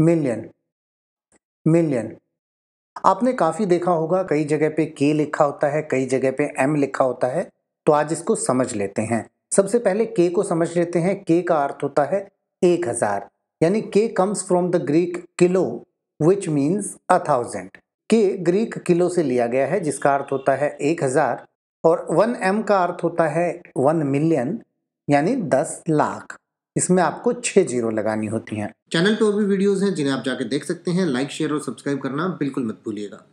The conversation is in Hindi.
मिलियन मिलियन आपने काफ़ी देखा होगा कई जगह पे के लिखा होता है कई जगह पे एम लिखा होता है तो आज इसको समझ लेते हैं सबसे पहले के को समझ लेते हैं के का अर्थ होता है एक हज़ार यानी के comes from the Greek kilo which means a thousand के ग्रीक किलो से लिया गया है जिसका अर्थ होता है एक हज़ार और वन एम का अर्थ होता है वन मिलियन यानी दस लाख इसमें आपको छह जीरो लगानी होती हैं चैनल पर और भी वीडियोस हैं जिन्हें आप जाके देख सकते हैं लाइक शेयर और सब्सक्राइब करना बिल्कुल मत भूलिएगा